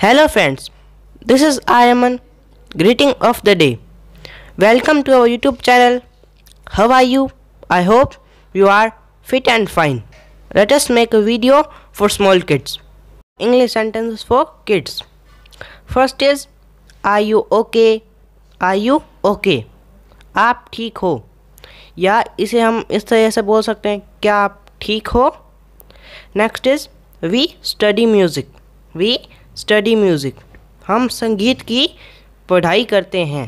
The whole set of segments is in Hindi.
Hello friends, this is Ayaman, greeting of the day. Welcome to our YouTube channel. How are you? I hope you are fit and fine. Let us make a video for small kids. English sentences for kids. First is Are you okay? Are you okay? आप ठीक हो या इसे हम इस तरह से बोल सकते हैं क्या आप ठीक हो next is we study music we study music हम संगीत की पढ़ाई करते हैं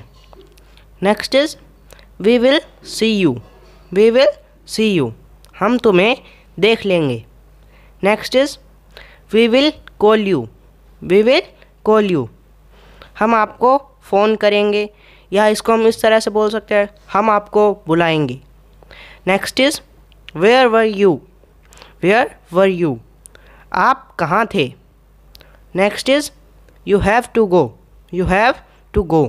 next is we will see you we will see you हम तुम्हें देख लेंगे next is we will call you we will call you हम आपको फ़ोन करेंगे या इसको हम इस तरह से बोल सकते हैं हम आपको बुलाएंगे next is where were you where were you आप कहाँ थे next is you have to go you have to go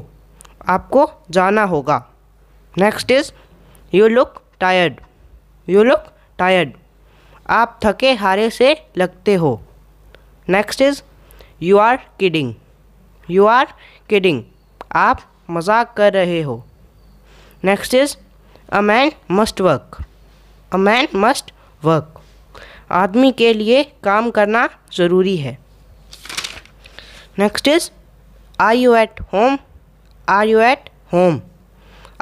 आपको जाना होगा next is you look tired you look tired आप थके हारे से लगते हो next is you are kidding you are kidding आप मजाक कर रहे हो next is a man must work a man must work आदमी के लिए काम करना ज़रूरी है next is are you at home are you at home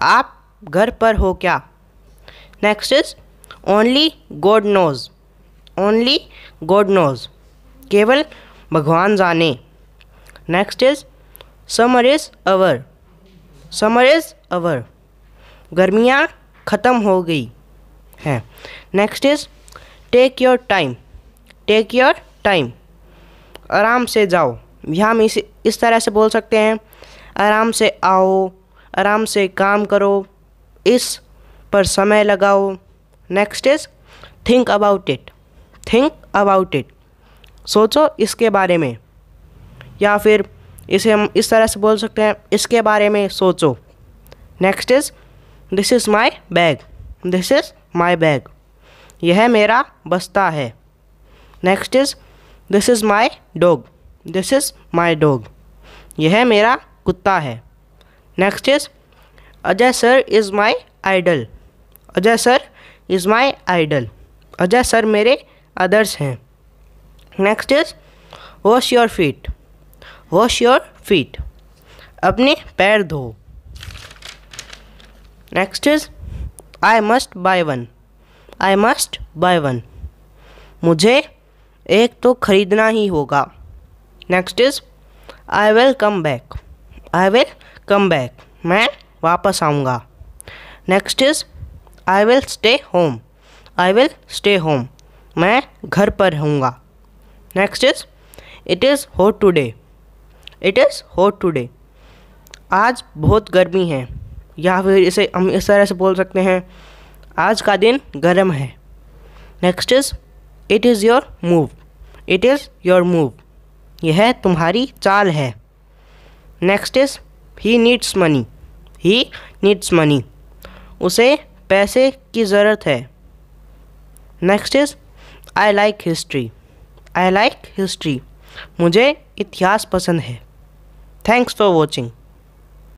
आप घर पर हो क्या next is only God knows only God knows केवल भगवान जाने next is summer is over summer is over गर्मियाँ ख़त्म हो गई हैं next is take your time take your time आराम से जाओ यहाँ हम इसे इस तरह से बोल सकते हैं आराम से आओ आराम से काम करो इस पर समय लगाओ next is think about it think about it सोचो इसके बारे में या फिर इसे हम इस तरह से बोल सकते हैं इसके बारे में सोचो next is this is my bag this is my bag यह मेरा बस्ता है next is this is my dog this is my dog यह मेरा कुत्ता है next is Ajay sir is my idol Ajay sir is my idol Ajay sir मेरे अदर्स हैं next is wash your feet wash your feet अपने पैर धो next is I must buy one I must buy one मुझे एक तो ख़रीदना ही होगा next is I will come back I will come back मैं वापस आऊँगा next is I will stay home I will stay home मैं घर पर रहूँगा next is it is hot today it is hot today आज बहुत गर्मी है या फिर इसे हम इस तरह से बोल सकते हैं आज का दिन गर्म है next is it is your move it is your move यह तुम्हारी चाल है next is he needs money he needs money उसे पैसे की ज़रूरत है next is I like history I like history मुझे इतिहास पसंद है थैंक्स फॉर वॉचिंग